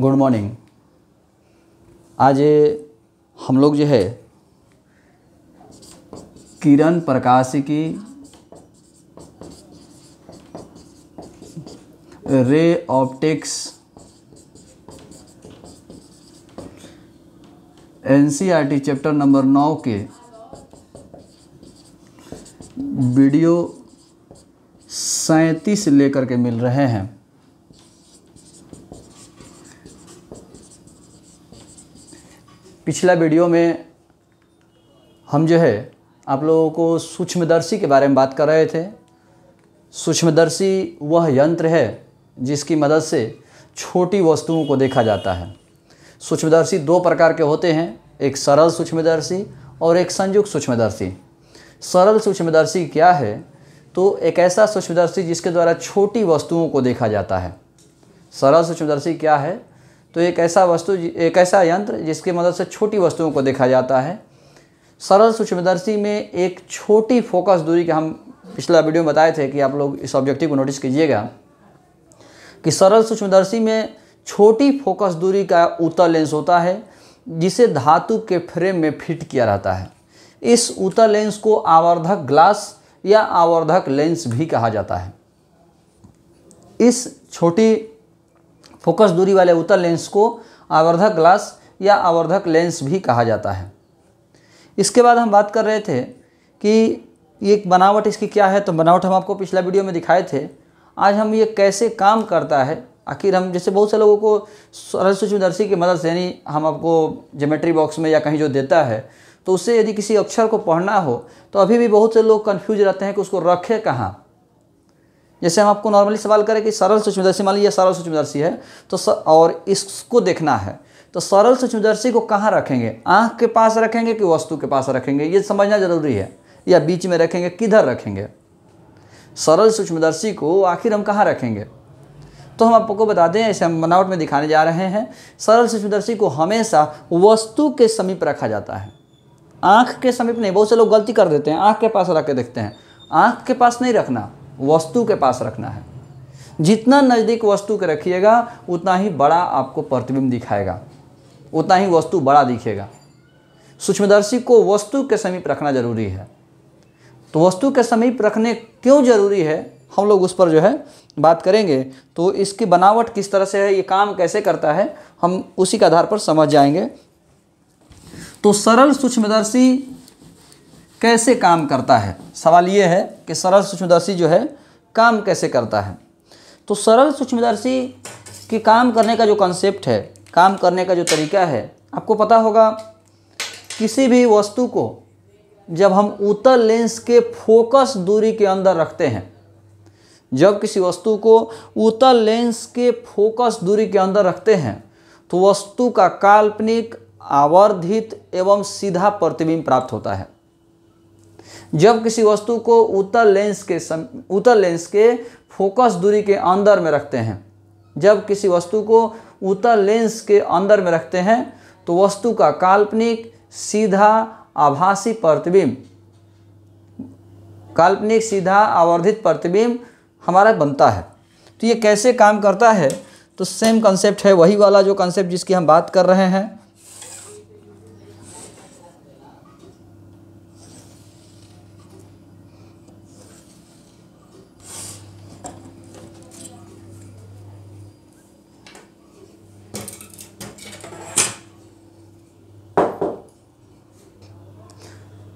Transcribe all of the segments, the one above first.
Good morning आज हम लोग जो है किरण प्रकाश की ray optics and chapter number नौ के वीडियो सैंतीस लेकर के मिल रहे हैं पिछला वीडियो में हम जो है आप लोगों को सूक्ष्मदर्शी के बारे में बात कर रहे थे सूक्ष्मदर्शी वह यंत्र है जिसकी मदद से छोटी वस्तुओं को देखा जाता है सूक्ष्मदर्शी दो प्रकार के होते हैं एक सरल सूक्ष्मदर्शी और एक संयुक्त सूक्ष्मदर्शी सरल सूक्ष्मदर्शी क्या है तो एक ऐसा सूक्ष्मदर्शी जिसके द्वारा छोटी वस्तुओं को देखा जाता है सरल सूक्ष्मदर्शी क्या है तो एक ऐसा वस्तु एक ऐसा यंत्र जिसकी मदद से छोटी वस्तुओं को देखा जाता है सरल सूक्ष्मदर्शी में एक छोटी फोकस दूरी का हम पिछला वीडियो में बताए थे कि आप लोग इस ऑब्जेक्टिव को नोटिस कीजिएगा कि सरल सूक्ष्मदर्शी में छोटी फोकस दूरी का उत्तर लेंस होता है जिसे धातु के फ्रेम में फिट किया रहता है इस उत्तर लेंस को आवर्धक ग्लास या आवर्धक लेंस भी कहा जाता है इस छोटी फोकस दूरी वाले अवतल लेंस को आवर्धक ग्लास या आवर्धक लेंस भी कहा जाता है इसके बाद हम बात कर रहे थे कि ये बनावट इसकी क्या है तो बनावट हम आपको पिछला वीडियो में दिखाए थे आज हम ये कैसे काम करता है आखिर हम जैसे बहुत से लोगों को सरल सूक्ष्मदर्शी की मदद से यानी हम आपको जोमेट्री बॉक्स में या कहीं जो देता है तो उससे यदि किसी अक्षर को पढ़ना हो तो अभी भी बहुत से लोग कन्फ्यूज रहते हैं कि उसको रखें कहाँ जैसे हम आपको नॉर्मली सवाल करें कि सरल सूक्ष्मदर्शी मान लीजिए सरल सूक्ष्मदर्शी है तो स, और इसको देखना है तो सरल सूक्ष्मदर्शी को कहाँ रखेंगे आँख के पास रखेंगे कि वस्तु के पास रखेंगे ये समझना जरूरी है या बीच में रखेंगे किधर रखेंगे सरल सूक्ष्मदर्शी को आखिर हम कहाँ रखेंगे तो हम आपको बता दें ऐसे हम बनावट में दिखाने जा रहे हैं सरल सूक्ष्मदर्शी को हमेशा वस्तु के समीप रखा जाता है आँख के समीप नहीं बहुत से लोग गलती कर देते हैं आँख के पास रख के देखते हैं आँख के पास नहीं रखना वस्तु के पास रखना है जितना नज़दीक वस्तु के रखिएगा उतना ही बड़ा आपको प्रतिबिंब दिखाएगा उतना ही वस्तु बड़ा दिखेगा सूक्ष्मदर्शी को वस्तु के समीप रखना जरूरी है तो वस्तु के समीप रखने क्यों जरूरी है हम लोग उस पर जो है बात करेंगे तो इसकी बनावट किस तरह से है ये काम कैसे करता है हम उसी के आधार पर समझ जाएंगे तो सरल सूक्ष्मदर्शी कैसे काम करता है सवाल ये है कि सरल सूक्ष्मदर्शी जो है काम कैसे करता है तो सरल सूक्ष्मदर्शी के काम करने का जो कॉन्सेप्ट है काम करने का जो तरीका है आपको पता होगा किसी भी वस्तु को जब हम उत्तल लेंस के फोकस दूरी के अंदर रखते हैं जब किसी वस्तु को उत्तल लेंस के फोकस दूरी के अंदर रखते हैं तो वस्तु का काल्पनिक आवर्धित एवं सीधा प्रतिबिंब प्राप्त होता है जब किसी वस्तु को उत्तर लेंस के सम उत्तर लेंस के फोकस दूरी के अंदर में रखते हैं जब किसी वस्तु को उत्तर लेंस के अंदर में रखते हैं तो वस्तु का काल्पनिक सीधा आभासी प्रतिबिंब काल्पनिक सीधा आवर्धित प्रतिबिंब हमारा बनता है तो ये कैसे काम करता है तो सेम कंसेप्ट है वही वाला जो कंसेप्ट जिसकी हम बात कर रहे हैं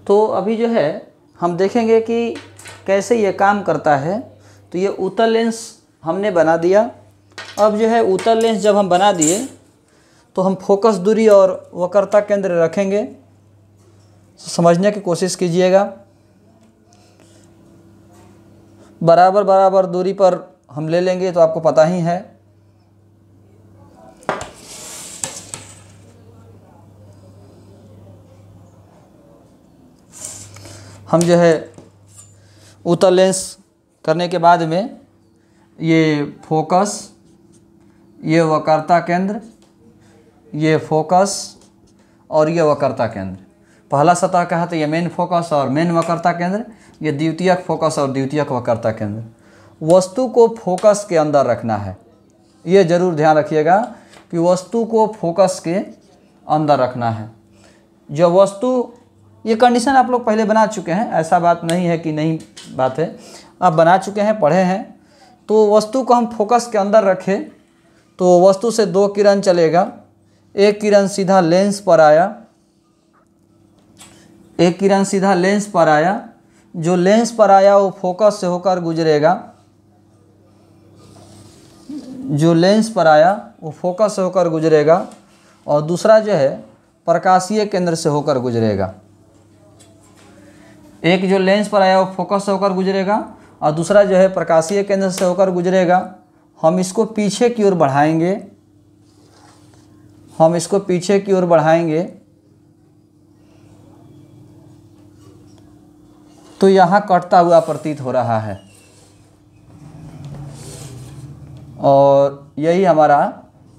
तो अभी जो है हम देखेंगे कि कैसे ये काम करता है तो ये उतर लेंस हमने बना दिया अब जो है उतर लेंस जब हम बना दिए तो हम फोकस दूरी और वक्रता केंद्र रखेंगे तो समझने की कोशिश कीजिएगा बराबर बराबर दूरी पर हम ले लेंगे तो आपको पता ही है हम जो है उतर लेंस करने के बाद में ये फोकस ये वक्रता केंद्र ये फोकस और ये वक्रता केंद्र पहला सतह का है तो ये मेन फोकस और मेन वक्रता केंद्र ये द्वितीयक फोकस और द्वितीयक वक्रता केंद्र वस्तु को फोकस के अंदर रखना है ये जरूर ध्यान रखिएगा कि वस्तु को फोकस के अंदर रखना है जब वस्तु ये कंडीशन आप लोग पहले बना चुके हैं ऐसा बात नहीं है कि नहीं बात है आप बना चुके हैं पढ़े हैं तो वस्तु को हम फोकस के अंदर रखें तो वस्तु से दो किरण चलेगा एक किरण सीधा लेंस पर आया एक किरण सीधा लेंस पर आया जो लेंस पर आया वो फोकस से होकर गुजरेगा जो लेंस पर आया वो फोकस से होकर गुजरेगा और दूसरा जो है प्रकाशीय केंद्र से होकर गुजरेगा एक जो लेंस पर आया वो फोकस से होकर गुजरेगा और दूसरा जो है प्रकाशीय केंद्र से होकर गुजरेगा हम इसको पीछे की ओर बढ़ाएंगे हम इसको पीछे की ओर बढ़ाएंगे तो यहाँ कटता हुआ प्रतीत हो रहा है और यही हमारा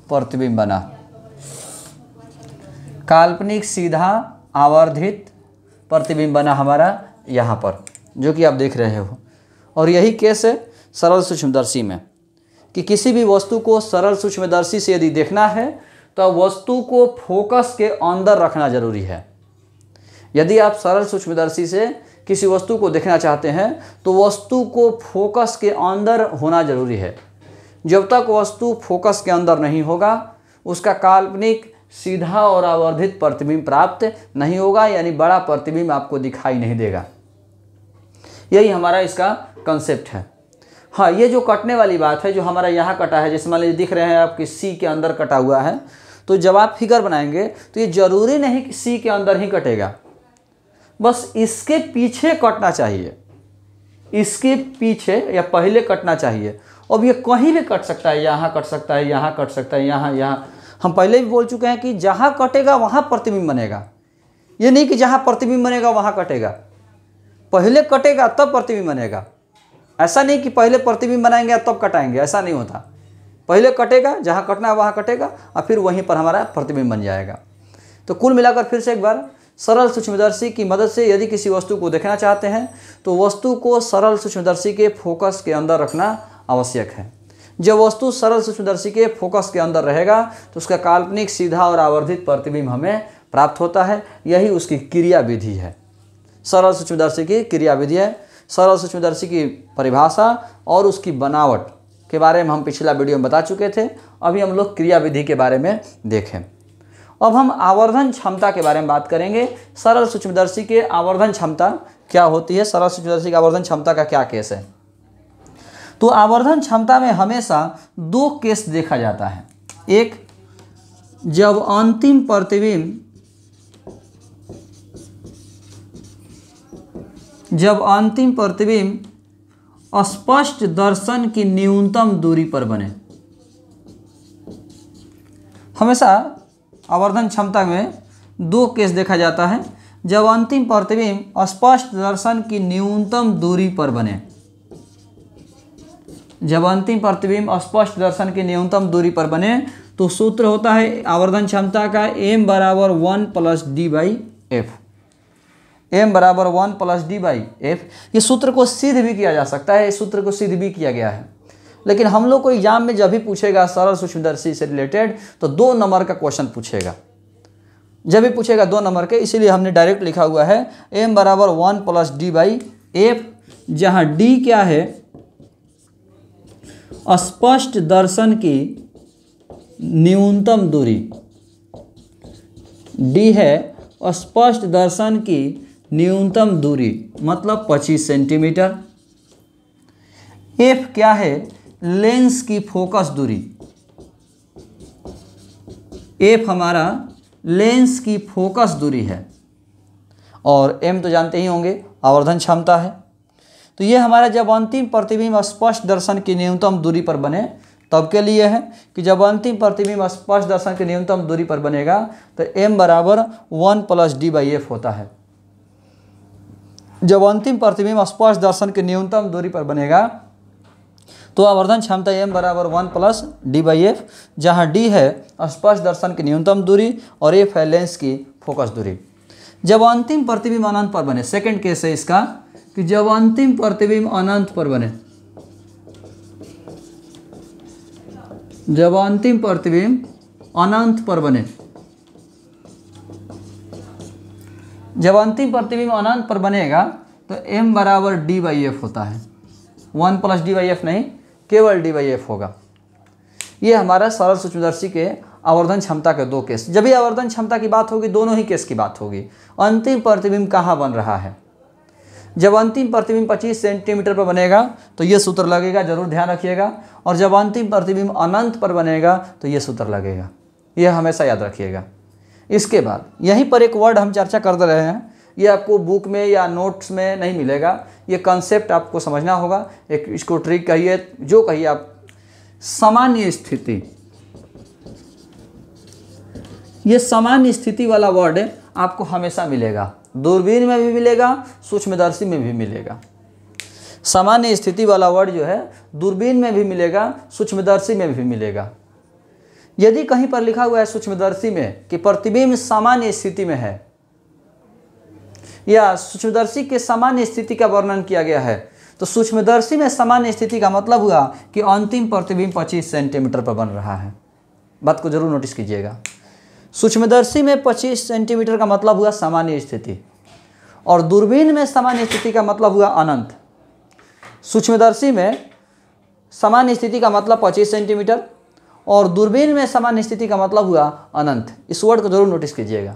प्रतिबिंब बना काल्पनिक सीधा आवर्धित प्रतिबिंब बना हमारा यहाँ पर जो कि आप देख रहे हो और यही केस है सरल सूक्ष्मदर्शी में कि किसी भी वस्तु को सरल सूक्ष्मदर्शी से यदि देखना है तो वस्तु को फोकस के अंदर रखना जरूरी है यदि आप सरल सूक्ष्मदर्शी से किसी वस्तु को देखना चाहते हैं तो वस्तु को फोकस के अंदर होना जरूरी है जब तक वस्तु फोकस के अंदर नहीं होगा उसका काल्पनिक सीधा और आवर्धित प्रतिबिंब प्राप्त नहीं होगा यानी बड़ा प्रतिबिंब आपको दिखाई नहीं देगा यही हमारा इसका कंसेप्ट है हाँ ये जो कटने वाली बात है जो हमारा यहाँ कटा है जैसे मान लीजिए दिख रहे हैं आपके सी के अंदर कटा हुआ है तो जब आप फिगर बनाएंगे तो ये ज़रूरी नहीं कि सी के अंदर ही कटेगा बस इसके पीछे कटना चाहिए इसके पीछे या पहले कटना चाहिए अब ये कहीं भी कट सकता है यहाँ कट सकता है यहाँ कट सकता है यहाँ यहाँ हम पहले भी बोल चुके हैं कि जहाँ कटेगा वहाँ प्रतिबिंब बनेगा ये नहीं कि जहाँ प्रतिबिंब बनेगा वहाँ कटेगा पहले कटेगा तब प्रतिबिंब बनेगा ऐसा नहीं कि पहले प्रतिबिंब बनाएंगे तब कटाएंगे ऐसा नहीं होता पहले कटेगा जहाँ कटना है वहाँ कटेगा और फिर वहीं पर हमारा प्रतिबिंब बन जाएगा तो कुल मिलाकर फिर से एक बार सरल सूक्ष्मदर्शी की मदद से यदि किसी वस्तु को देखना चाहते हैं तो वस्तु को सरल सूक्ष्मदर्शी के फोकस के अंदर रखना आवश्यक है जब वस्तु सरल सूक्ष्मदर्शी के फोकस के अंदर रहेगा तो उसका काल्पनिक सीधा और आवर्धित प्रतिबिंब हमें प्राप्त होता है यही उसकी क्रियाविधि है सरल सूक्ष्मदर्शी की क्रियाविधि है सरल सूक्ष्मदर्शी की परिभाषा और उसकी बनावट के बारे में हम पिछला वीडियो में बता चुके थे अभी हम लोग क्रियाविधि के बारे में देखें अब हम आवर्धन क्षमता के बारे में बात करेंगे सरल सूक्ष्मदर्शी के आवर्धन क्षमता क्या होती है सरल सूक्ष्मदर्शी की आवर्धन क्षमता का क्या केस है तो आवर्धन क्षमता में हमेशा दो केस देखा जाता है एक जब अंतिम प्रतिबिंब जब अंतिम प्रतिबिंब स्पष्ट दर्शन की न्यूनतम दूरी पर बने हमेशा आवर्धन क्षमता में दो केस देखा जाता है जब अंतिम प्रतिबिंब स्पष्ट दर्शन की न्यूनतम दूरी पर बने जब अंतिम प्रतिबिंब स्पष्ट दर्शन की न्यूनतम दूरी पर बने तो सूत्र होता है आवर्धन क्षमता का एम बराबर one plus d by f m बराबर one plus d by f ये सूत्र को सिद्ध भी किया जा सकता है इस सूत्र को सिद्ध भी किया गया है लेकिन हम लोग को एग्जाम में जब भी पूछेगा सरल सूक्ष्मदर्शी से रिलेटेड तो दो नंबर का क्वेश्चन पूछेगा जब भी पूछेगा दो नंबर के इसीलिए हमने डायरेक्ट लिखा हुआ है एम बराबर one plus d by f जहाँ डी क्या है स्पष्ट दर्शन की न्यूनतम दूरी डी है स्पष्ट दर्शन की न्यूनतम दूरी मतलब 25 सेंटीमीटर एफ क्या है लेंस की फोकस दूरी एफ हमारा लेंस की फोकस दूरी है और एम तो जानते ही होंगे आवर्धन क्षमता है तो ये हमारा जब अंतिम प्रतिबिंब स्पष्ट दर्शन की न्यूनतम दूरी पर बने तब के लिए है कि जब अंतिम प्रतिबिंब स्पष्ट दर्शन की न्यूनतम दूरी पर बनेगा तो m बराबर one plus d by f होता है जब अंतिम प्रतिबिंब स्पष्ट दर्शन की न्यूनतम दूरी पर बनेगा तो आवर्धन क्षमता m बराबर one plus d by f जहाँ डी है स्पष्ट दर्शन की न्यूनतम दूरी और एफ है लेंस की फोकस दूरी जब अंतिम प्रतिबिंब अनंत पर बने सेकेंड केस है इसका कि जब अंतिम प्रतिबिंब अनंत पर बने जब अंतिम प्रतिबिंब अनंत पर बने जब अंतिम प्रतिबिंब अनंत पर बनेगा तो m बराबर डी बाई एफ होता है one plus d by f नहीं केवल डी बाई एफ होगा ये हमारा सरल सूक्ष्मदर्शी के आवर्धन क्षमता के दो केस जब भी आवर्धन क्षमता की बात होगी दोनों ही केस की बात होगी अंतिम प्रतिबिंब कहाँ बन रहा है जब अंतिम प्रतिबिंब 25 सेंटीमीटर पर बनेगा तो ये सूत्र लगेगा जरूर ध्यान रखिएगा और जब अंतिम प्रतिबिंब अनंत पर बनेगा तो ये सूत्र लगेगा यह हमेशा याद रखिएगा इसके बाद यहीं पर एक वर्ड हम चर्चा कर रहे हैं ये आपको बुक में या नोट्स में नहीं मिलेगा ये कंसेप्ट आपको समझना होगा एक इसको ट्रिक कहिए जो कहिए आप सामान्य स्थिति ये सामान्य स्थिति वाला वर्ड आपको हमेशा मिलेगा दूरबीन में भी मिलेगा सूक्ष्मदर्शी में भी मिलेगा सामान्य स्थिति वाला वर्ड जो है दूरबीन में भी मिलेगा सूक्ष्मदर्शी में भी मिलेगा यदि कहीं पर लिखा हुआ है सूक्ष्मदर्शी में कि प्रतिबिंब सामान्य स्थिति में है या सूक्ष्मदर्शी के सामान्य स्थिति का वर्णन किया गया है तो सूक्ष्मदर्शी में सामान्य स्थिति का मतलब हुआ कि अंतिम प्रतिबिंब 25 सेंटीमीटर पर बन रहा है बात को जरूर नोटिस कीजिएगा सूक्ष्मदर्शी में 25 सेंटीमीटर का मतलब हुआ सामान्य स्थिति और दूरबीन में सामान्य स्थिति का मतलब हुआ अनंत सूक्ष्मदर्शी में सामान्य स्थिति का मतलब 25 सेंटीमीटर और दूरबीन में सामान्य स्थिति का मतलब हुआ अनंत इस वर्ड को जरूर नोटिस कीजिएगा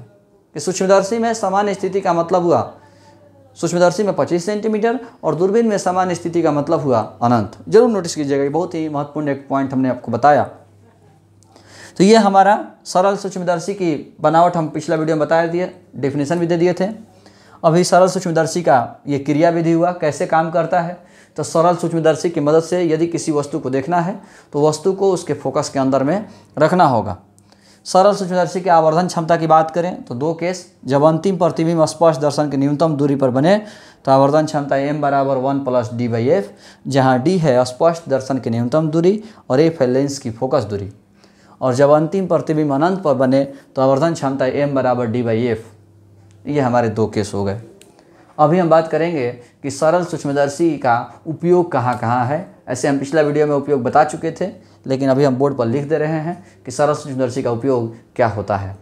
कि सूक्ष्मदर्शी में सामान्य स्थिति का मतलब हुआ सूक्ष्मदर्शी में 25 सेंटीमीटर और दूरबीन में सामान्य स्थिति का मतलब हुआ अनंत जरूर नोटिस कीजिएगा ये बहुत ही महत्वपूर्ण एक पॉइंट हमने आपको बताया तो ये हमारा सरल सूक्ष्मदर्शी की बनावट हम पिछला वीडियो में बता दिए डेफिनेशन भी दे दिए थे अभी सरल सूक्ष्मदर्शी का ये क्रिया विधि हुआ कैसे काम करता है तो सरल सूक्ष्मदर्शी की मदद से यदि किसी वस्तु को देखना है तो वस्तु को उसके फोकस के अंदर में रखना होगा सरल सूक्ष्मदर्शी के आवर्धन क्षमता की बात करें तो दो केस जब अंतिम प्रतिबिंब स्पष्ट दर्शन की न्यूनतम दूरी पर बने तो आवर्धन क्षमता एम बराबर one plus d by f जहाँ डी है स्पष्ट दर्शन की न्यूनतम दूरी और एफ है लेंस की फोकस दूरी और जब अंतिम प्रतिबिंब अनंत पर बने तो आवर्धन क्षमता एम बराबर डी बाई एफ ये हमारे दो केस हो गए अभी हम बात करेंगे कि सरल सूक्ष्मदर्शी का उपयोग कहाँ कहाँ है ऐसे हम पिछला वीडियो में उपयोग बता चुके थे लेकिन अभी हम बोर्ड पर लिख दे रहे हैं कि सरल सूक्ष्मदर्शी का उपयोग क्या होता है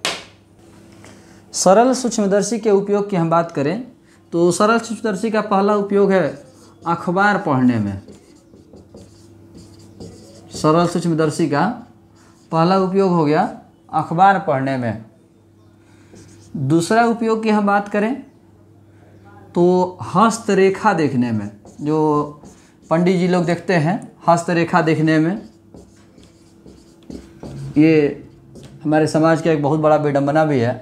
सरल सूक्ष्मदर्शी के उपयोग की हम बात करें तो सरल सूक्ष्मदर्शी का पहला उपयोग है अखबार पढ़ने में सरल सूक्ष्मदर्शी का पहला उपयोग हो गया अखबार पढ़ने में दूसरा उपयोग की हम बात करें तो हस्तरेखा देखने में जो पंडित जी लोग देखते हैं हस्तरेखा देखने में ये हमारे समाज का एक बहुत बड़ा विडम्बना भी है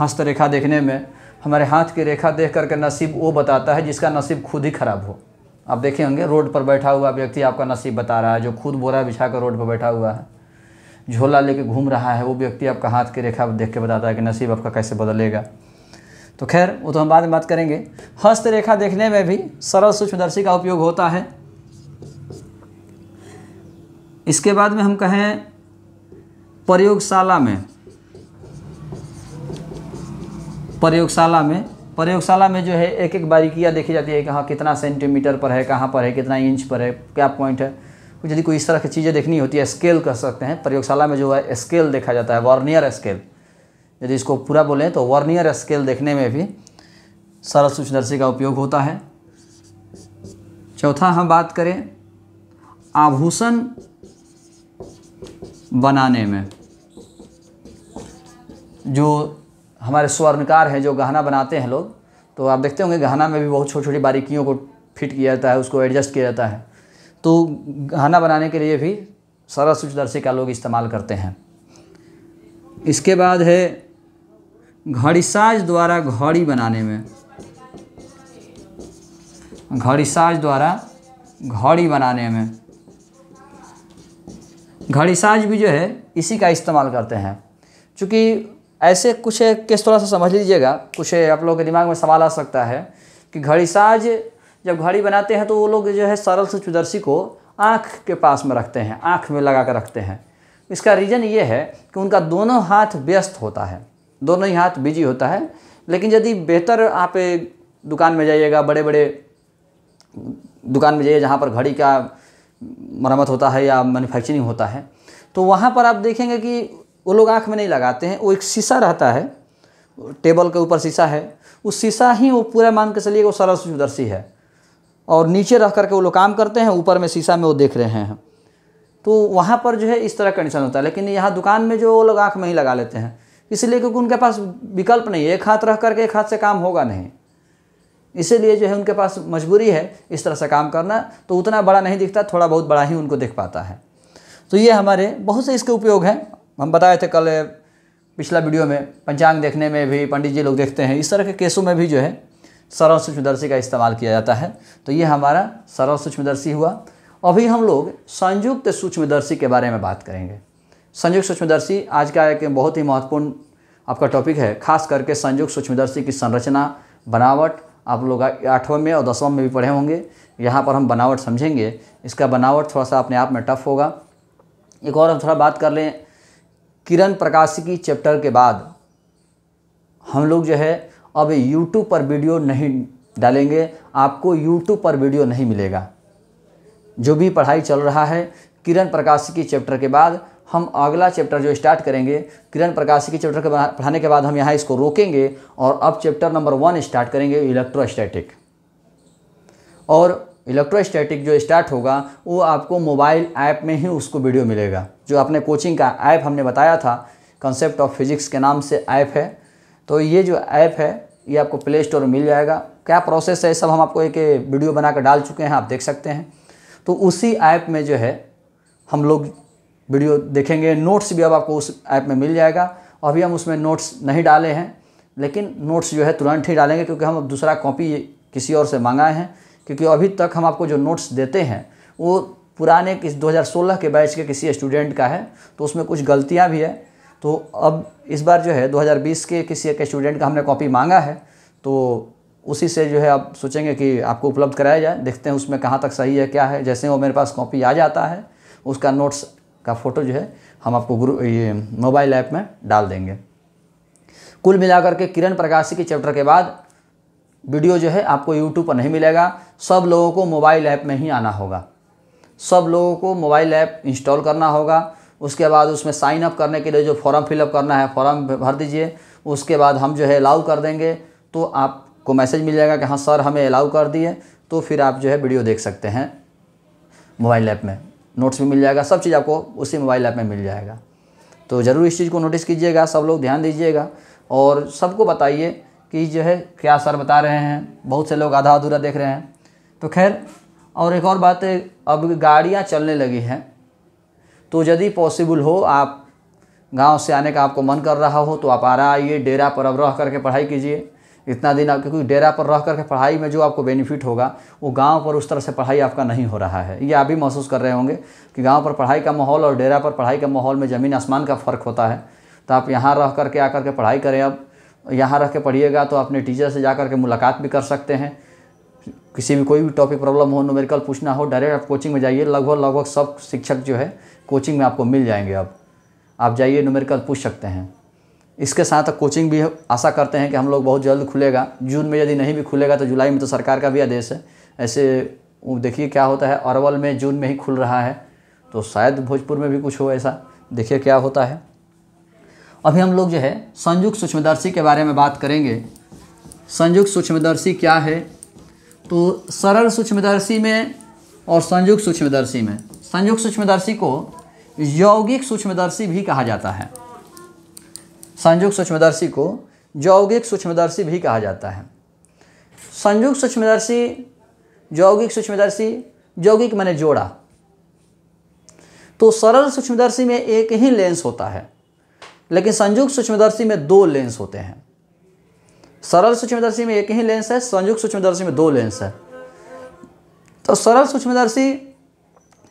हस्तरेखा देखने में हमारे हाथ की रेखा देख करके नसीब वो बताता है जिसका नसीब खुद ही ख़राब हो आप देखेंगे होंगे रोड पर बैठा हुआ व्यक्ति आपका नसीब बता रहा है जो खुद बोरा बिछा कर रोड पर बैठा हुआ है झोला लेके घूम रहा है वो व्यक्ति आपका हाथ की रेखा देख के बताता है कि नसीब आपका कैसे बदलेगा तो खैर वो तो हम बाद में बात करेंगे हस्त रेखा देखने में भी सरल सूक्ष्मदर्शी का उपयोग होता है इसके बाद में हम कहें प्रयोगशाला में प्रयोगशाला में प्रयोगशाला में जो है एक एक बारीकियाँ देखी जाती है कि हाँ कितना सेंटीमीटर पर है कहाँ पर है कितना इंच पर है क्या पॉइंट है यदि कोई इस तरह की चीज़ें देखनी होती है स्केल कह सकते हैं प्रयोगशाला में जो है स्केल देखा जाता है वार्नियर स्केल यदि इसको पूरा बोलें तो वार्नियर स्केल देखने में भी सरल सूचदर्शी का उपयोग होता है चौथा हम बात करें आभूषण बनाने में जो हमारे स्वर्णकार हैं जो गहना बनाते हैं लोग तो आप देखते होंगे गहना में भी बहुत छोटी छोटी बारीकियों को फिट किया जाता है उसको एडजस्ट किया जाता है तो खाना बनाने के लिए भी सरस उच्चदर्शी का लोग इस्तेमाल करते हैं इसके बाद है घड़ीसाज द्वारा घड़ी बनाने में घड़ीसाज द्वारा घड़ी बनाने में घड़ीसाज भी जो है इसी का इस्तेमाल करते हैं चूँकि ऐसे कुछ केस थोड़ा सा समझ लीजिएगा कुछ आप लोगों के दिमाग में सवाल आ सकता है कि घड़ीसाज जब घड़ी बनाते हैं तो वो लोग जो है सरल से चुदर्शी को आँख के पास में रखते हैं आँख में लगा कर रखते हैं इसका रीज़न ये है कि उनका दोनों हाथ व्यस्त होता है दोनों ही हाथ बिजी होता है लेकिन यदि बेहतर आप दुकान में जाइएगा बड़े बड़े दुकान में जाइए जहाँ पर घड़ी का मरम्मत होता है या मैन्युफैक्चरिंग होता है तो वहाँ पर आप देखेंगे कि वो लोग आँख में नहीं लगाते हैं वो एक शीशा रहता है टेबल के ऊपर शीशा है उस शीशा ही वो पूरा मान के चलिए वो सरल सुदर्शी है और नीचे रह करके वो लोग काम करते हैं ऊपर में शीशा में वो देख रहे हैं तो वहाँ पर जो है इस तरह कंडीशन होता है लेकिन यहाँ दुकान में जो वो लोग आँख में ही लगा लेते हैं इसलिए क्योंकि उनके पास विकल्प नहीं है एक हाथ रह करके एक हाथ से काम होगा नहीं इसीलिए जो है उनके पास मजबूरी है इस तरह से काम करना तो उतना बड़ा नहीं दिखता थोड़ा बहुत बड़ा ही उनको देख पाता है तो ये हमारे बहुत से इसके उपयोग हैं हम बताए थे कल पिछला वीडियो में पंचांग देखने में भी पंडित जी लोग देखते हैं इस तरह के केसों में भी जो है सरल सूक्ष्मदर्शी का इस्तेमाल किया जाता है तो ये हमारा सरल सूक्ष्मदर्शी हुआ अभी हम लोग संयुक्त सूक्ष्मदर्शी के बारे में बात करेंगे संयुक्त सूक्ष्मदर्शी आज का एक बहुत ही महत्वपूर्ण आपका टॉपिक है खास करके संयुक्त सूक्ष्मदर्शी की संरचना बनावट आप लोग आठवें में और दसवें में भी पढ़े होंगे यहाँ पर हम बनावट समझेंगे इसका बनावट थोड़ा सा अपने आप में टफ होगा एक और हम थोड़ा बात कर लें किरण प्रकाशिकी चैप्टर के बाद हम लोग जो है अब यूट्यूब पर वीडियो नहीं डालेंगे आपको यूट्यूब पर वीडियो नहीं मिलेगा जो भी पढ़ाई चल रहा है किरण प्रकाश की चैप्टर के बाद हम अगला चैप्टर जो स्टार्ट करेंगे किरण प्रकाश की चैप्टर के पढ़ाने के बाद हम यहाँ इसको रोकेंगे और अब चैप्टर नंबर वन स्टार्ट करेंगे इलेक्ट्रोस्टैटिक और इलेक्ट्रोस्टैटिक जो स्टार्ट होगा वो आपको मोबाइल ऐप में ही उसको वीडियो मिलेगा जो आपने कोचिंग का ऐप हमने बताया था कंसेप्ट ऑफ फिजिक्स के नाम से ऐप है तो ये जो ऐप है ये आपको प्ले स्टोर में मिल जाएगा क्या प्रोसेस है सब हम आपको एक वीडियो बना कर डाल चुके हैं आप देख सकते हैं तो उसी ऐप में जो है हम लोग वीडियो देखेंगे नोट्स भी अब आपको उस ऐप में मिल जाएगा अभी हम उसमें नोट्स नहीं डाले हैं लेकिन नोट्स जो है तुरंत ही डालेंगे क्योंकि हम अब दूसरा कॉपी किसी और से मंगाए हैं क्योंकि अभी तक हम आपको जो नोट्स देते हैं वो पुराने किस 2016 के बैच के किसी स्टूडेंट का है तो उसमें कुछ गलतियाँ भी है तो अब इस बार जो है 2020 के किसी एक स्टूडेंट का हमने कॉपी मांगा है तो उसी से जो है आप सोचेंगे कि आपको उपलब्ध कराया जाए देखते हैं उसमें कहाँ तक सही है क्या है जैसे वो मेरे पास कॉपी आ जाता है उसका नोट्स का फ़ोटो जो है हम आपको ग्रु ये मोबाइल ऐप में डाल देंगे कुल मिलाकर के किरण प्रकाशी के चैप्टर के बाद वीडियो जो है आपको यूट्यूब पर नहीं मिलेगा सब लोगों को मोबाइल ऐप में ही आना होगा सब लोगों को मोबाइल ऐप इंस्टॉल करना होगा उसके बाद उसमें साइन अप करने के लिए जो फॉर्म फिलअप करना है फॉर्म भर दीजिए उसके बाद हम जो है अलाउ कर देंगे तो आपको मैसेज मिल जाएगा कि हाँ सर हमें अलाउ कर दिए तो फिर आप जो है वीडियो देख सकते हैं मोबाइल ऐप में नोट्स भी मिल जाएगा सब चीज़ आपको उसी मोबाइल ऐप में मिल जाएगा तो ज़रूर इस चीज़ को नोटिस कीजिएगा सब लोग ध्यान दीजिएगा और सबको बताइए कि जो है क्या सर बता रहे हैं बहुत से लोग आधा अधूरा देख रहे हैं तो खैर और एक और बात अब गाड़ियाँ चलने लगी हैं तो यदि पॉसिबल हो आप गांव से आने का आपको मन कर रहा हो तो आप आ रहा आइए डेरा पर अब रह करके पढ़ाई कीजिए इतना दिन आप क्योंकि डेरा पर रह करके पढ़ाई में जो आपको बेनिफिट होगा वो गांव पर उस तरह से पढ़ाई आपका नहीं हो रहा है ये आप भी महसूस कर रहे होंगे कि गांव पर पढ़ाई का माहौल और डेरा पर पढ़ाई का माहौल में ज़मीन आसमान का फ़र्क होता है तो आप यहाँ रह करके आकर के पढ़ाई करें अब यहाँ रह के पढ़िएगा तो अपने टीचर से जा के मुलाकात भी कर सकते हैं किसी भी कोई भी टॉपिक प्रॉब्लम हो नोमेरिकल पूछना हो डायरेक्ट आप कोचिंग में जाइए लगभग लगभग सब शिक्षक जो है कोचिंग में आपको मिल जाएंगे अब आप जाइए नुमेरिकल पूछ सकते हैं इसके साथ कोचिंग भी आशा करते हैं कि हम लोग बहुत जल्द खुलेगा जून में यदि नहीं भी खुलेगा तो जुलाई में तो सरकार का भी आदेश है ऐसे देखिए क्या होता है अरवल में जून में ही खुल रहा है तो शायद भोजपुर में भी कुछ हो ऐसा देखिए क्या होता है अभी हम लोग जो है संयुक्त सूक्ष्मदर्शी के बारे में बात करेंगे संयुक्त सूक्ष्मदर्शी क्या है तो सरल सूक्ष्मदर्शी में और संयुक्त सूक्ष्मदर्शी में संयुक्त सूक्ष्मदर्शी को यौगिक सूक्ष्मदर्शी भी कहा जाता है संयुक्त सूक्ष्मदर्शी को यौगिक सूक्ष्मदर्शी भी कहा जाता है संयुक्त सूक्ष्मदर्शी यौगिक सूक्ष्मदर्शी यौगिक मैंने जोड़ा तो सरल सूक्ष्मदर्शी में एक ही लेंस होता है लेकिन संयुक्त सूक्ष्मदर्शी में दो लेंस होते हैं सरल सूक्ष्मदर्शी में एक ही लेंस है संयुक्त सूक्ष्मदर्शी में दो लेंस है तो सरल सूक्ष्मदर्शी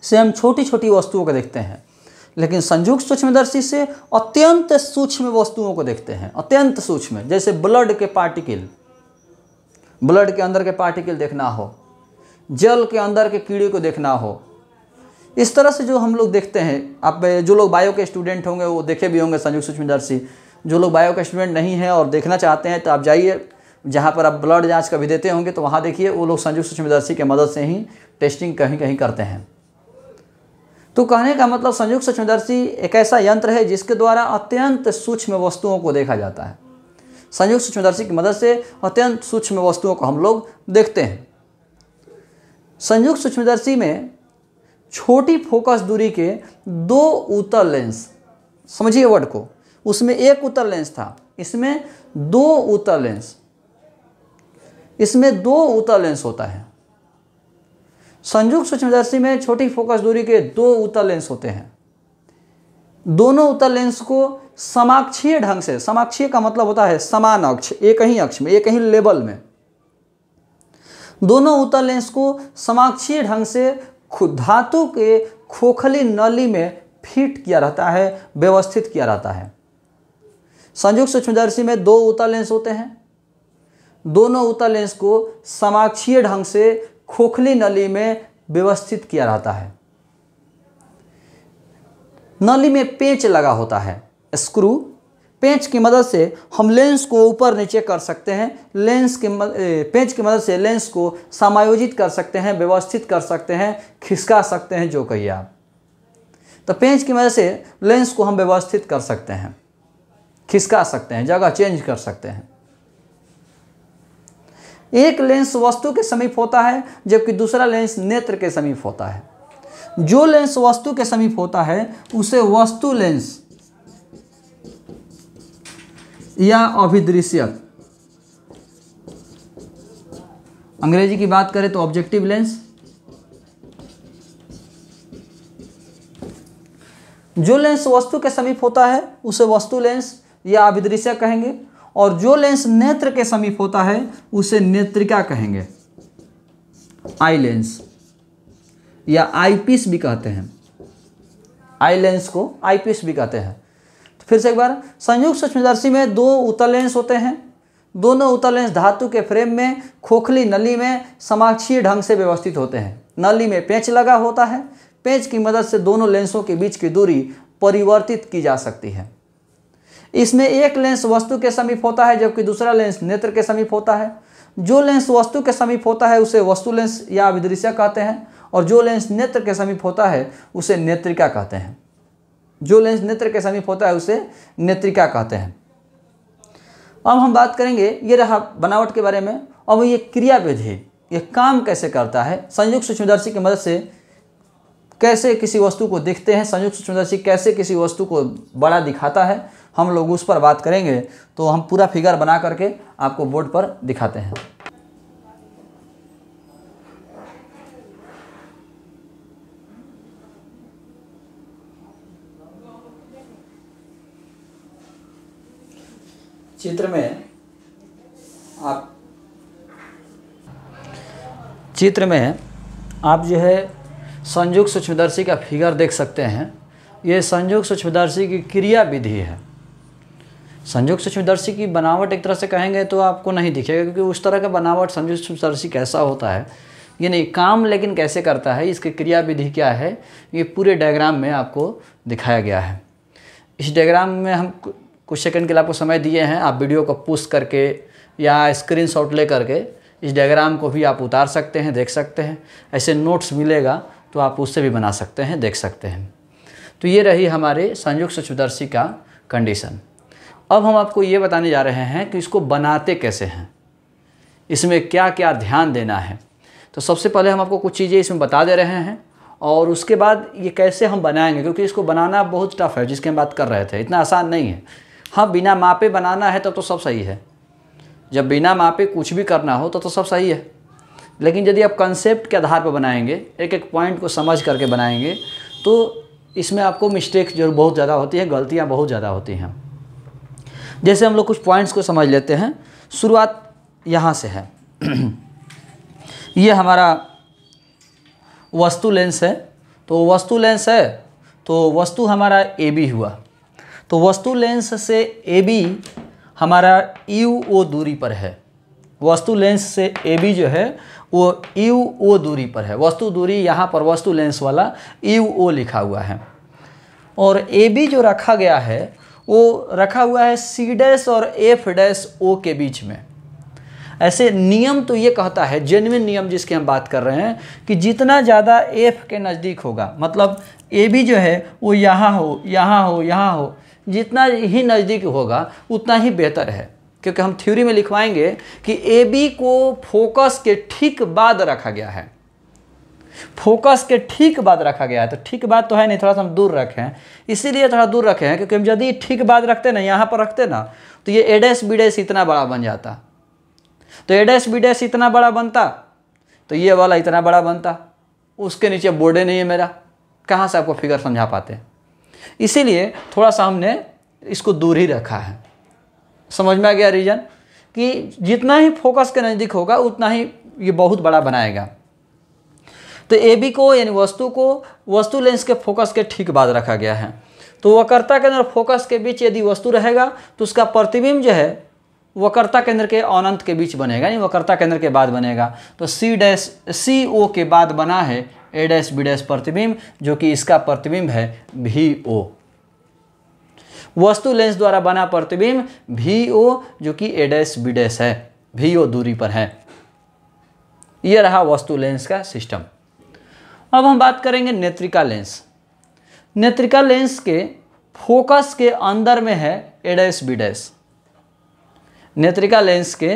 से हम छोटी छोटी वस्तुओं को देखते हैं लेकिन संयुक्त सूक्ष्मदर्शी से अत्यंत सूक्ष्म वस्तुओं को देखते हैं अत्यंत सूक्ष्म जैसे ब्लड के पार्टिकल ब्लड के अंदर के पार्टिकल देखना हो जल के अंदर के कीड़े को देखना हो इस तरह से जो हम लोग देखते हैं आप जो लोग बायो के स्टूडेंट होंगे वो देखे भी होंगे संयुक्त सूक्ष्मदर्शी जो लोग बायो के स्टूडेंट नहीं हैं और देखना चाहते हैं तो आप जाइए जहाँ पर आप ब्लड जांच कभी देते होंगे तो वहाँ देखिए वो लोग संयुक्त सूक्ष्मदर्शी के मदद से ही टेस्टिंग कहीं कहीं करते हैं तो कहने का मतलब संयुक्त सूक्ष्मदर्शी एक ऐसा यंत्र है जिसके द्वारा अत्यंत सूक्ष्म वस्तुओं को देखा जाता है संयुक्त सूक्ष्मदर्शी की मदद से अत्यंत सूक्ष्म वस्तुओं को हम लोग देखते हैं संयुक्त सूक्ष्मदर्शी में छोटी फोकस दूरी के दो उत्तर लेंस समझिए वर्ड को उसमें एक उत्तर लेंस था इसमें दो उत्तर लेंस इसमें दो उत्तर लेंस होता है संयुक्त सूक्ष्मदर्शी में छोटी फोकस दूरी के दो उत्तर लेंस होते हैं दोनों उत्तर लेंस को समाक्षीय ढंग से समाक्षीय का मतलब होता है समान अक्ष एक ही अक्ष में एक ही लेवल में दोनों उत्तर लेंस को समाक्षीय ढंग से धातु के खोखली नली में फिट किया रहता है व्यवस्थित किया रहता है संयुक्त सूक्ष्मदर्शी में दो उत्तर लेंस होते हैं दोनों उत्तर लेंस को समाक्षीय ढंग से खोखली नली में व्यवस्थित किया रहता है नली में पेंच लगा होता है स्क्रू पेंच की मदद से हम लेंस को ऊपर नीचे कर सकते हैं लेंस के मद, पेंच की मदद से लेंस को समायोजित कर सकते हैं व्यवस्थित कर सकते हैं खिसका सकते हैं जो कहिए आप तो पेंच की मदद से लेंस को हम व्यवस्थित कर सकते हैं खिसका सकते हैं जगह चेंज कर सकते हैं एक लेंस वस्तु के समीप होता है जबकि दूसरा लेंस नेत्र के समीप होता है जो लेंस वस्तु के समीप होता है उसे वस्तु लेंस या अभिदृश्य अंग्रेजी की बात करें तो ऑब्जेक्टिव लेंस जो लेंस वस्तु के समीप होता है उसे वस्तु लेंस या अभिदृश्य कहेंगे और जो लेंस नेत्र के समीप होता है उसे नेत्रिका कहेंगे आई लेंस या आई पीस भी कहते हैं आई लेंस को आई पीस भी कहते हैं तो फिर से एक बार संयुक्त सूक्ष्मदर्शी में दो उत्तल लेंस होते हैं दोनों उत्तल लेंस धातु के फ्रेम में खोखली नली में समाक्षीय ढंग से व्यवस्थित होते हैं नली में पेंच लगा होता है पेंच की मदद से दोनों लेंसों के बीच की दूरी परिवर्तित की जा सकती है इसमें एक लेंस वस्तु के समीप होता है जबकि दूसरा लेंस नेत्र के समीप होता है जो लेंस वस्तु के समीप होता है उसे वस्तु लेंस या अभिदृश्य कहते हैं और जो लेंस नेत्र के समीप होता है उसे नेत्रिका कहते हैं जो लेंस नेत्र के समीप होता है उसे नेत्रिका कहते हैं अब हम बात करेंगे ये रहा बनावट के बारे में अब ये क्रिया विधि ये काम कैसे करता है संयुक्त सूक्ष्मदर्शी की मदद से कैसे किसी वस्तु को देखते हैं संयुक्त सूक्ष्मदर्शी कैसे किसी वस्तु को बड़ा दिखाता है हम लोग उस पर बात करेंगे तो हम पूरा फिगर बना करके आपको बोर्ड पर दिखाते हैं चित्र में आप चित्र में आप जो है संयुक्त सूक्ष्मदर्शी का फिगर देख सकते हैं ये संयुक्त सूक्ष्मदर्शी की क्रिया विधि है संयुक्त सूक्ष्मदर्शी की बनावट एक तरह से कहेंगे तो आपको नहीं दिखेगा क्योंकि उस तरह का बनावट संयुक्त सूक्ष्मदर्शी कैसा होता है ये नहीं काम लेकिन कैसे करता है इसकी क्रिया विधि क्या है ये पूरे डायग्राम में आपको दिखाया गया है इस डायग्राम में हम कुछ सेकंड के लिए आपको समय दिए हैं आप वीडियो को पुश करके या स्क्रीन शॉट ले करके इस डायग्राम को भी आप उतार सकते हैं देख सकते हैं ऐसे नोट्स मिलेगा तो आप उससे भी बना सकते हैं देख सकते हैं तो ये रही हमारे संयुक्त सूक्ष्मदर्शी का कंडीशन अब हम आपको ये बताने जा रहे हैं कि इसको बनाते कैसे हैं इसमें क्या क्या ध्यान देना है तो सबसे पहले हम आपको कुछ चीज़ें इसमें बता दे रहे हैं और उसके बाद ये कैसे हम बनाएंगे क्योंकि इसको बनाना बहुत टफ है जिसके हम बात कर रहे थे इतना आसान नहीं है हाँ बिना मापे बनाना है तब तो, तो सब सही है जब बिना मापे कुछ भी करना हो तो तो सब सही है लेकिन यदि आप कंसेप्ट के आधार पर बनाएंगे एक एक पॉइंट को समझ करके बनाएंगे तो इसमें आपको मिस्टेक जो बहुत ज़्यादा होती है गलतियाँ बहुत ज़्यादा होती हैं जैसे हम लोग कुछ पॉइंट्स को समझ लेते हैं शुरुआत यहाँ से है ये हमारा वस्तु लेंस है तो वस्तु लेंस है तो वस्तु हमारा ए बी हुआ तो वस्तु लेंस से ए बी हमारा यू ओ दूरी पर है वस्तु लेंस से ए बी जो है वो यू ओ दूरी पर है वस्तु दूरी यहाँ पर वस्तु लेंस वाला यू ओ लिखा हुआ है और ए बी जो रखा गया है वो रखा हुआ है सी डैश और एफ डैश ओ के बीच में ऐसे नियम तो ये कहता है जेनविन नियम जिसकी हम बात कर रहे हैं कि जितना ज़्यादा एफ के नज़दीक होगा मतलब ए बी जो है वो यहाँ हो यहाँ हो यहाँ हो जितना ही नज़दीक होगा उतना ही बेहतर है क्योंकि हम थ्योरी में लिखवाएंगे कि ए बी को फोकस के ठीक बाद रखा गया है फोकस के ठीक बाद रखा गया है तो ठीक बात तो है नहीं थोड़ा सा हम दूर रखें इसीलिए थोड़ा दूर रखे हैं क्योंकि हम यदि ठीक बात रखते ना यहाँ पर रखते ना तो ये एडेस बीडेस इतना बड़ा बन जाता तो एडेस बीडेस इतना बड़ा बनता तो ये वाला इतना बड़ा बनता उसके नीचे बोर्डे नहीं है मेरा कहाँ से आपको फिगर समझा पाते इसीलिए थोड़ा सा हमने इसको दूर ही रखा है समझ में आ गया रीजन कि जितना ही फोकस के नज़दीक होगा उतना ही ये बहुत बड़ा बनाएगा तो ए बी को यानी वस्तु को वस्तु लेंस के फोकस के ठीक बाद रखा गया है तो वक्रता केंद्र और फोकस के बीच यदि वस्तु रहेगा तो उसका प्रतिबिंब जो है वक्रता केंद्र के अनंत के बीच बनेगा यानी वक्रता केंद्र के बाद बनेगा तो सी डैश सी ओ के बाद बना है ए डैश बी डैश प्रतिबिंब जो कि इसका प्रतिबिंब है भी ओ वस्तु लेंस द्वारा बना प्रतिबिंब भी ओ जो कि ए डैश बी डैश है भी ओ दूरी पर है यह रहा वस्तु लेंस का सिस्टम अब हम बात करेंगे नेत्रिका लेंस नेत्रिका लेंस के फोकस के अंदर में है एडेस बी डैस नेत्रिका लेंस के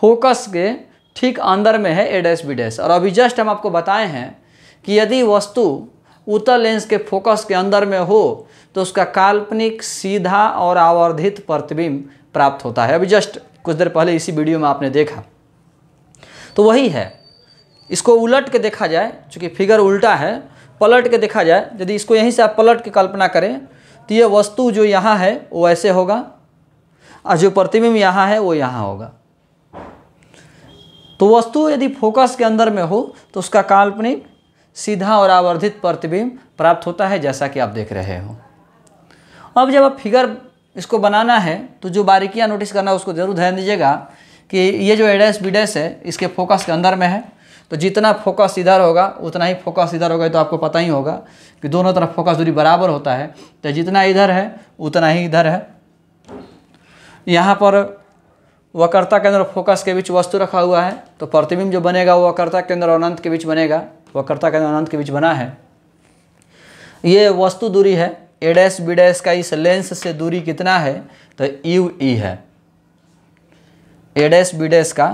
फोकस के ठीक अंदर में है एडेस बी डैस और अभी जस्ट हम आपको बताए हैं कि यदि वस्तु उत्तर लेंस के फोकस के अंदर में हो तो उसका काल्पनिक सीधा और आवर्धित प्रतिबिंब प्राप्त होता है अभी जस्ट कुछ देर पहले इसी वीडियो में आपने देखा तो वही है इसको उलट के देखा जाए चूँकि फिगर उल्टा है पलट के देखा जाए यदि इसको यहीं से आप पलट के कल्पना करें तो ये वस्तु जो यहाँ है वो ऐसे होगा और जो प्रतिबिंब यहाँ है वो यहाँ होगा तो वस्तु यदि फोकस के अंदर में हो तो उसका काल्पनिक सीधा और आवर्धित प्रतिबिंब प्राप्त होता है जैसा कि आप देख रहे हो अब जब आप फिगर इसको बनाना है तो जो बारीकियाँ नोटिस करना उसको ज़रूर ध्यान दीजिएगा कि ये जो एडेस बिडेस है इसके फोकस के अंदर में है तो जितना फोकस इधर होगा उतना ही फोकस इधर होगा तो आपको पता ही होगा कि दोनों तरफ फोकस दूरी बराबर होता है तो जितना इधर है उतना ही इधर है यहाँ पर वक्रता केंद्र और फोकस के बीच वस्तु रखा हुआ है तो प्रतिबिंब जो बनेगा वो वक्रता केंद्र और अनंत के बीच बनेगा वक्रता केंद्र और अनंत के बीच बना है ये वस्तु दूरी है ए डैश बी डैश का इस लेंस से दूरी कितना है तो यू ई e है ए डैश बी डैश का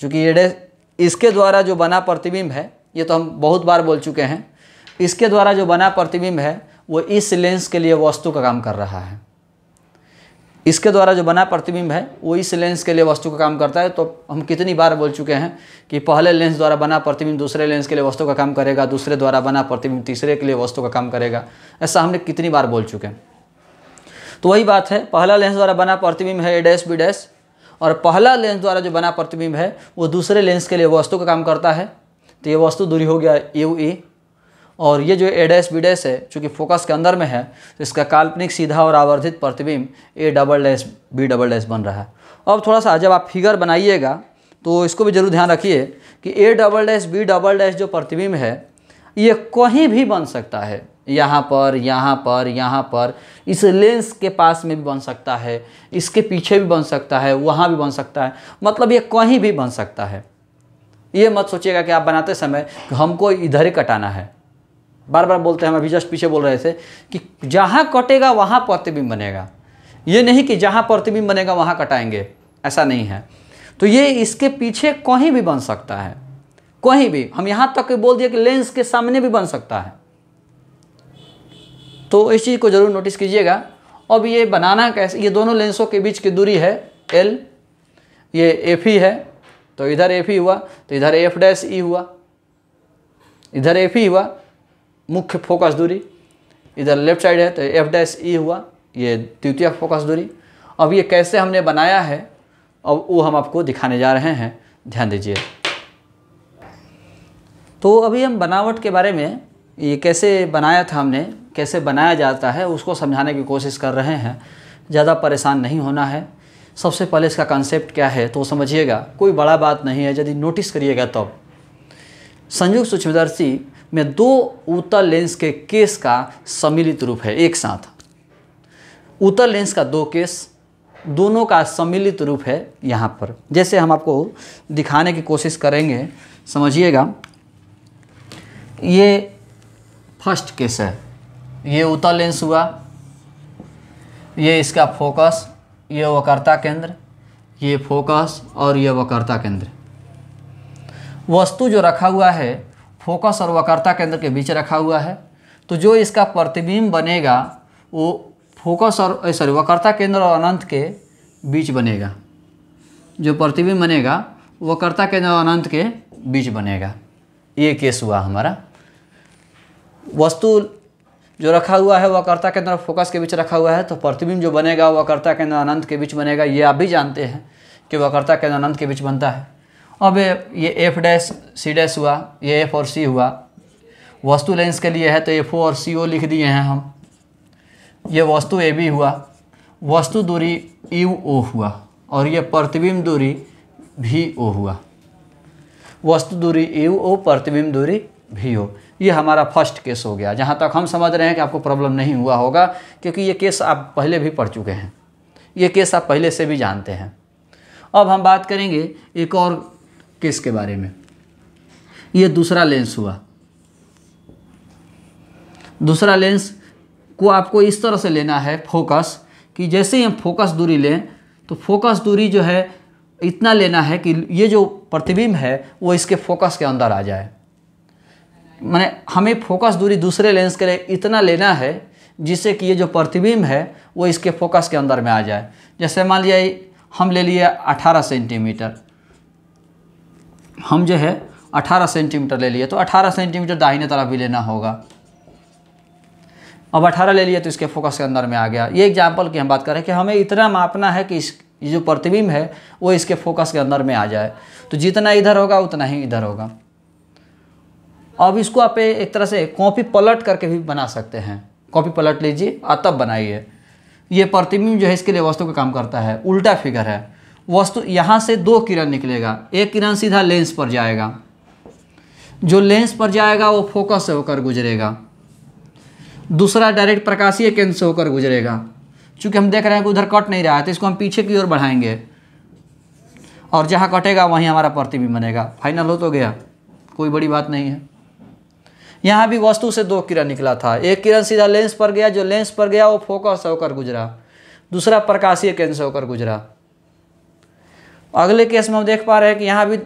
चूँकि ए डैश इसके द्वारा जो बना प्रतिबिंब है ये तो हम बहुत बार बोल चुके हैं इसके द्वारा जो बना प्रतिबिंब है वो इस लेंस के लिए वस्तु का काम कर रहा है इसके द्वारा जो बना प्रतिबिंब है वो इस लेंस के लिए वस्तु का काम करता है तो हम कितनी बार बोल चुके हैं कि पहले लेंस द्वारा बना प्रतिबिंब दूसरे लेंस के लिए वस्तु का काम करेगा दूसरे द्वारा बना प्रतिबिंब तीसरे के लिए वस्तु का काम करेगा ऐसा हमने कितनी बार बोल चुके हैं तो वही बात है पहला लेंस द्वारा बना प्रतिबिंब है ए डैश बी डैश और पहला लेंस द्वारा जो बना प्रतिबिंब है वो दूसरे लेंस के लिए वस्तु का काम करता है तो ये वस्तु दूरी हो गया यू ए e। और ये जो ए डैस बी डैस है चूँकि फोकस के अंदर में है तो इसका काल्पनिक सीधा और आवर्धित प्रतिबिंब A double dash B double dash बन रहा है अब थोड़ा सा जब आप फिगर बनाइएगा तो इसको भी जरूर ध्यान रखिए कि A double dash B double dash जो प्रतिबिंब है ये कहीं भी बन सकता है यहाँ पर यहाँ पर यहाँ पर इस लेंस के पास में भी बन सकता है इसके पीछे भी बन सकता है वहाँ भी बन सकता है मतलब ये कहीं भी बन सकता है ये मत सोचिएगा कि आप बनाते समय हमको इधर ही कटाना है बार बार बोलते हैं हम अभी जस्ट पीछे बोल रहे थे कि जहाँ कटेगा वहाँ प्रतिबिंब बनेगा ये नहीं कि जहाँ प्रतिबिंब बनेगा वहाँ कटाएंगे ऐसा नहीं है तो ये इसके पीछे कहीं भी बन सकता है कहीं भी हम यहाँ तक बोल दिया कि लेंस के सामने भी बन सकता है तो इस चीज़ को ज़रूर नोटिस कीजिएगा अब ये बनाना कैसे ये दोनों लेंसों के बीच की दूरी है एल ये एफ ही e है तो इधर एफ ही e हुआ तो इधर एफ डैश ई हुआ इधर एफ ही e हुआ मुख्य फोकस दूरी इधर लेफ्ट साइड है तो एफ डैश ई हुआ ये द्वितीय फोकस दूरी अब ये कैसे हमने बनाया है अब वो हम आपको दिखाने जा रहे हैं ध्यान दीजिए तो अभी हम बनावट के बारे में ये कैसे बनाया था हमने कैसे बनाया जाता है उसको समझाने की कोशिश कर रहे हैं ज़्यादा परेशान नहीं होना है सबसे पहले इसका कंसेप्ट क्या है तो समझिएगा कोई बड़ा बात नहीं है यदि नोटिस करिएगा तब तो। संयुक्त सूक्ष्मदर्शी में दो उत्तर लेंस के केस का सम्मिलित रूप है एक साथ उत्तर लेंस का दो केस दोनों का सम्मिलित रूप है यहाँ पर जैसे हम आपको दिखाने की कोशिश करेंगे समझिएगा ये फर्स्ट केस है ये उतर लेंस हुआ ये इसका फोकस ये वकर्ता केंद्र ये फोकस और ये वकर्ता केंद्र वस्तु जो रखा हुआ है फोकस और वकर्ता केंद्र के बीच रखा हुआ है तो जो इसका प्रतिबिंब बनेगा वो फोकस और सॉरी वकर्ता केंद्र और अनंत के बीच बनेगा जो प्रतिबिंब बनेगा वकर्ता केंद्र और अनंत के बीच बनेगा ये केस हुआ हमारा वस्तु जो रखा हुआ है वह कर्ता के अंदर फोकस के बीच रखा हुआ है तो प्रतिबिंब जो बनेगा वह कर्ता के अंदर अनंत के बीच बनेगा ये आप भी जानते हैं कि वह कर्ता के अंदर अनंत के बीच बनता है अब ये एफ डैश सी डैश हुआ ये एफ और सी हुआ वस्तु लेंस के लिए है तो एफ ओ और सी ओ लिख दिए हैं हम ये वस्तु ए बी हुआ वस्तु दूरी यू e ओ हुआ और ये प्रतिबिंब दूरी भी ओ हुआ वस्तु दूरी यू e ओ प्रतिबिंब दूरी भी ओ ये हमारा फर्स्ट केस हो गया जहाँ तक हम समझ रहे हैं कि आपको प्रॉब्लम नहीं हुआ होगा क्योंकि ये केस आप पहले भी पढ़ चुके हैं ये केस आप पहले से भी जानते हैं अब हम बात करेंगे एक और केस के बारे में ये दूसरा लेंस हुआ दूसरा लेंस को आपको इस तरह से लेना है फोकस कि जैसे ही हम फोकस दूरी लें तो फोकस दूरी जो है इतना लेना है कि ये जो प्रतिबिंब है वो इसके फोकस के अंदर आ जाए मैंने हमें फोकस दूरी दूसरे लेंस के लिए इतना लेना है जिससे कि ये जो प्रतिबिंब है वो इसके फोकस के अंदर में आ जाए जैसे मान लिया हम ले लिए 18 सेंटीमीटर हम जो है 18 सेंटीमीटर ले लिए तो 18 सेंटीमीटर दाहिने तरफ भी लेना होगा अब 18 ले लिए तो इसके फोकस के अंदर में आ गया ये एग्जाम्पल की हम बात करें कि हमें इतना मापना है कि इस जो प्रतिबिंब है वो इसके फोकस के अंदर में आ जाए तो जितना इधर होगा उतना ही इधर होगा अब इसको आप एक तरह से कॉपी पलट करके भी बना सकते हैं कॉपी पलट लीजिए और तब बनाइए ये प्रतिबिंब जो है इसके लिए वस्तु का काम करता है उल्टा फिगर है वस्तु यहाँ से दो किरण निकलेगा एक किरण सीधा लेंस पर जाएगा जो लेंस पर जाएगा वो फोकस से होकर गुजरेगा दूसरा डायरेक्ट प्रकाशीय केंद्र से होकर गुजरेगा चूँकि हम देख रहे हैं कि उधर कट नहीं रहा है तो इसको हम पीछे की ओर बढ़ाएंगे और जहाँ कटेगा वहीं हमारा प्रतिबिंब बनेगा फाइनल हो तो गया कोई बड़ी बात नहीं है यहाँ भी वस्तु से दो किरण निकला था एक किरण सीधा लेंस पर गया जो लेंस पर गया वो फोकस होकर गुजरा दूसरा प्रकाशीय केंद्र से होकर गुजरा अगले केस में हम देख पा रहे हैं कि यहाँ भी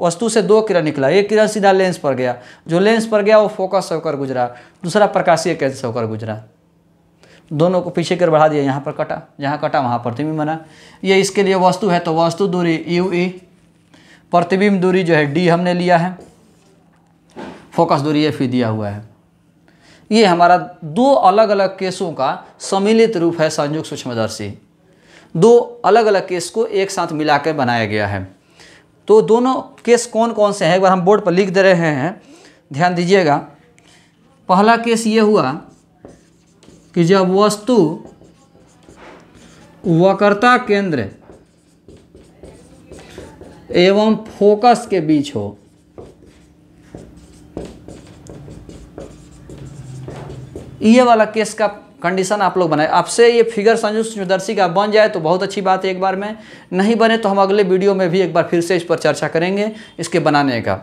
वस्तु से दो किरण निकला एक किरण सीधा लेंस पर गया जो लेंस पर गया वो फोकस होकर गुजरा दूसरा प्रकाशीय केंद्र से होकर गुजरा दोनों को पीछे कर बढ़ा दिया यहाँ पर कटा जहाँ कटा वहाँ प्रतिबिंब बना ये इसके लिए वस्तु है तो वस्तु दूरी यू ई e, प्रतिबिंब दूरी जो है डी हमने लिया है फोकस दूरी एफ दिया हुआ है ये हमारा दो अलग अलग केसों का सम्मिलित रूप है संयुक्त सूक्ष्मदर्शी दो अलग अलग केस को एक साथ मिलाकर बनाया गया है तो दोनों केस कौन कौन से हैं एक बार हम बोर्ड पर लिख दे रहे हैं ध्यान दीजिएगा पहला केस ये हुआ कि जब वस्तु वक्रता केंद्र एवं फोकस के बीच हो ये वाला केस का कंडीशन आप लोग बनाए आपसे ये फिगर संयुक्त चतुर्दशी का बन जाए तो बहुत अच्छी बात है एक बार में नहीं बने तो हम अगले वीडियो में भी एक बार फिर से इस पर चर्चा करेंगे इसके बनाने का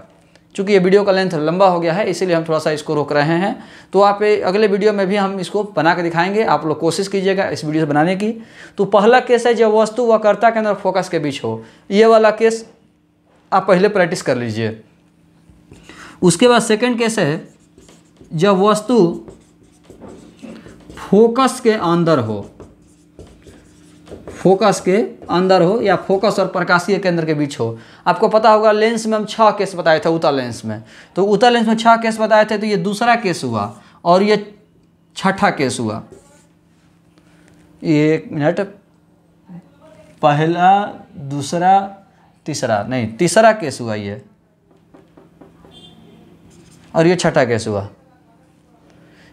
चूँकि ये वीडियो का लेंथ लंबा हो गया है इसीलिए हम थोड़ा सा इसको रोक रहे हैं तो आप अगले वीडियो में भी हम इसको बना के दिखाएंगे आप लोग कोशिश कीजिएगा इस वीडियो से बनाने की तो पहला केस है जब वस्तु व कर्ता के अंदर फोकस के बीच हो ये वाला केस आप पहले प्रैक्टिस कर लीजिए उसके बाद सेकेंड केस है जब वस्तु फोकस के अंदर हो फोकस के अंदर हो या फोकस और प्रकाशीय केंद्र के बीच हो आपको पता होगा लेंस में हम छह केस बताए थे उता लेंस में तो उता लेंस में छह केस बताए थे तो ये दूसरा केस हुआ और ये छठा केस हुआ एक मिनट पहला दूसरा तीसरा नहीं तीसरा केस हुआ ये और ये छठा केस हुआ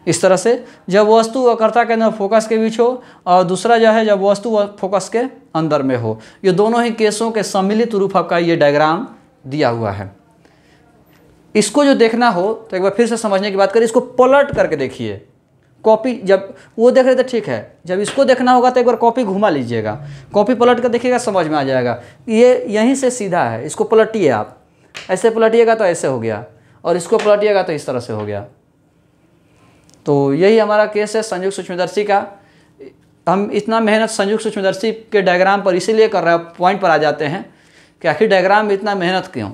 इस तरह से जब वस्तु व कर्ता के अंदर फोकस के बीच हो और दूसरा जो है जब वस्तु व फोकस के अंदर में हो ये दोनों ही केसों के सम्मिलित रूप आपका ये डायग्राम दिया हुआ है इसको जो देखना हो तो एक बार फिर से समझने की बात करें इसको पलट करके देखिए कॉपी जब वो देख रहे थे ठीक है जब इसको देखना होगा तो एक बार कॉपी घुमा लीजिएगा कॉपी पलट कर देखिएगा समझ में आ जाएगा ये यहीं से सीधा है इसको पलटिए आप ऐसे पलटिएगा तो ऐसे हो गया और इसको पलटिएगा तो इस तरह से हो गया तो यही हमारा केस है संयुक्त सूक्ष्मदर्शी का हम इतना मेहनत संयुक्त सूक्ष्मदर्शी के डायग्राम पर इसीलिए कर रहे हैं पॉइंट पर आ जाते हैं कि आखिर डायग्राम में इतना मेहनत क्यों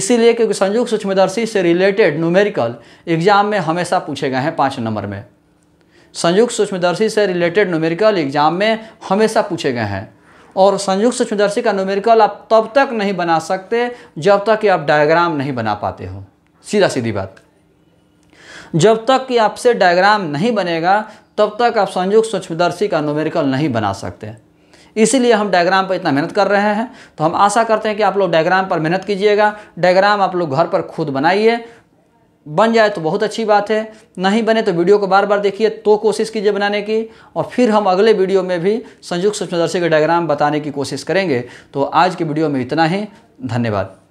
इसीलिए क्योंकि संयुक्त सूक्ष्मदर्शी से रिलेटेड न्यूमेरिकल एग्जाम में हमेशा पूछे गए हैं पाँच नंबर में संयुक्त सूक्ष्मदर्शी से रिलेटेड न्यूमेरिकल एग्जाम में हमेशा पूछे गए हैं और संयुक्त सूक्ष्मदर्शी का न्यूमेरिकल आप तब तक नहीं बना सकते जब तक कि आप डायग्राम नहीं बना पाते हो सीधा सीधी बात जब तक कि आपसे डायग्राम नहीं बनेगा तब तक आप संयुक्त सूक्ष्मदर्शी का नोमेरिकल नहीं बना सकते इसीलिए हम डायग्राम पर इतना मेहनत कर रहे हैं तो हम आशा करते हैं कि आप लोग डायग्राम पर मेहनत कीजिएगा डायग्राम आप लोग घर पर खुद बनाइए बन जाए तो बहुत अच्छी बात है नहीं बने तो वीडियो को बार बार देखिए तो कोशिश कीजिए बनाने की और फिर हम अगले वीडियो में भी संयुक्त सूक्ष्मदर्शी के डायग्राम बताने की कोशिश करेंगे तो आज के वीडियो में इतना ही धन्यवाद